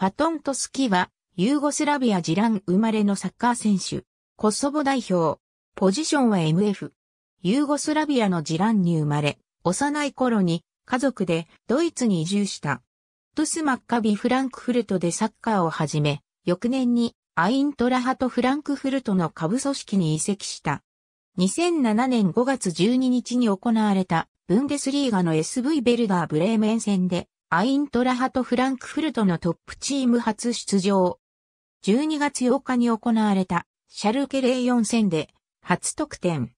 ファトントスキは、ユーゴスラビアジラン生まれのサッカー選手、コソボ代表、ポジションは MF。ユーゴスラビアのジランに生まれ、幼い頃に家族でドイツに移住した。トゥスマッカビ・フランクフルトでサッカーを始め、翌年にアイントラハとフランクフルトの下部組織に移籍した。2007年5月12日に行われたブンデスリーガの SV ベルダー・ブレーメン戦でアイントラハとフランクフルトのトップチーム初出場。12月8日に行われたシャルケ04戦で初得点。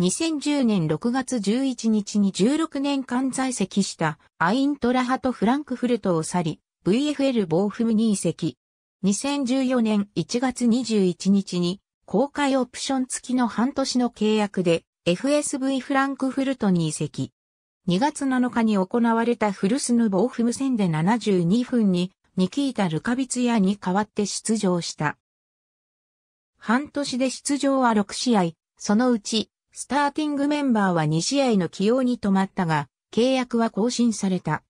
2010年6月11日に16年間在籍したアイントラハとフランクフルトを去り、VFL ボーフムに移籍。2014年1月21日に公開オプション付きの半年の契約で FSV フランクフルトに移籍。2月7日に行われたフルスヌボーフム戦で72分にニキータ・ルカビツヤに代わって出場した。半年で出場は6試合、そのうち、スターティングメンバーは2試合の起用に止まったが、契約は更新された。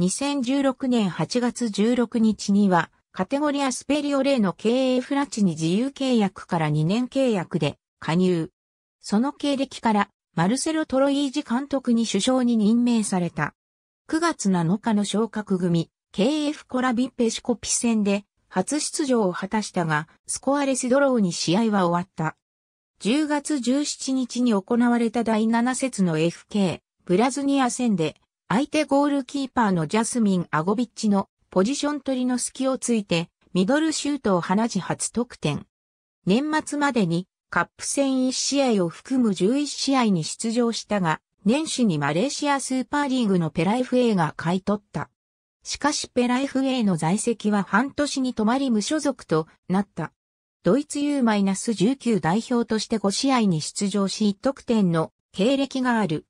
2016年8月16日には、カテゴリアスペリオレーの営フラチに自由契約から2年契約で加入。その経歴からマルセロ・トロイージ監督に首相に任命された。9月7日の昇格組、KF コラビッペシコピ戦で初出場を果たしたが、スコアレスドローに試合は終わった。10月17日に行われた第7節の FK、ブラズニア戦で、相手ゴールキーパーのジャスミン・アゴビッチのポジション取りの隙をついて、ミドルシュートを放ち初得点。年末までにカップ戦1試合を含む11試合に出場したが、年始にマレーシアスーパーリーグのペラ FA が買い取った。しかしペラ FA の在籍は半年に止まり無所属となった。ドイツ U-19 代表として5試合に出場し1得点の経歴がある。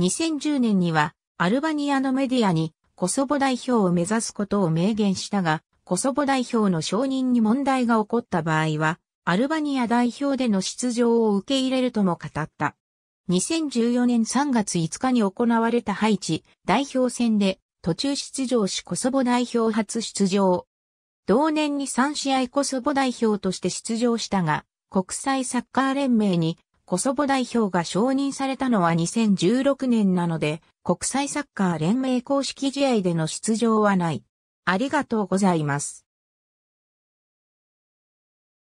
2010年にはアルバニアのメディアにコソボ代表を目指すことを明言したが、コソボ代表の承認に問題が起こった場合は、アルバニア代表での出場を受け入れるとも語った。2014年3月5日に行われたハイチ代表戦で途中出場しコソボ代表初出場。同年に3試合コソボ代表として出場したが、国際サッカー連盟にコソボ代表が承認されたのは2016年なので、国際サッカー連盟公式試合での出場はない。ありがとうございます。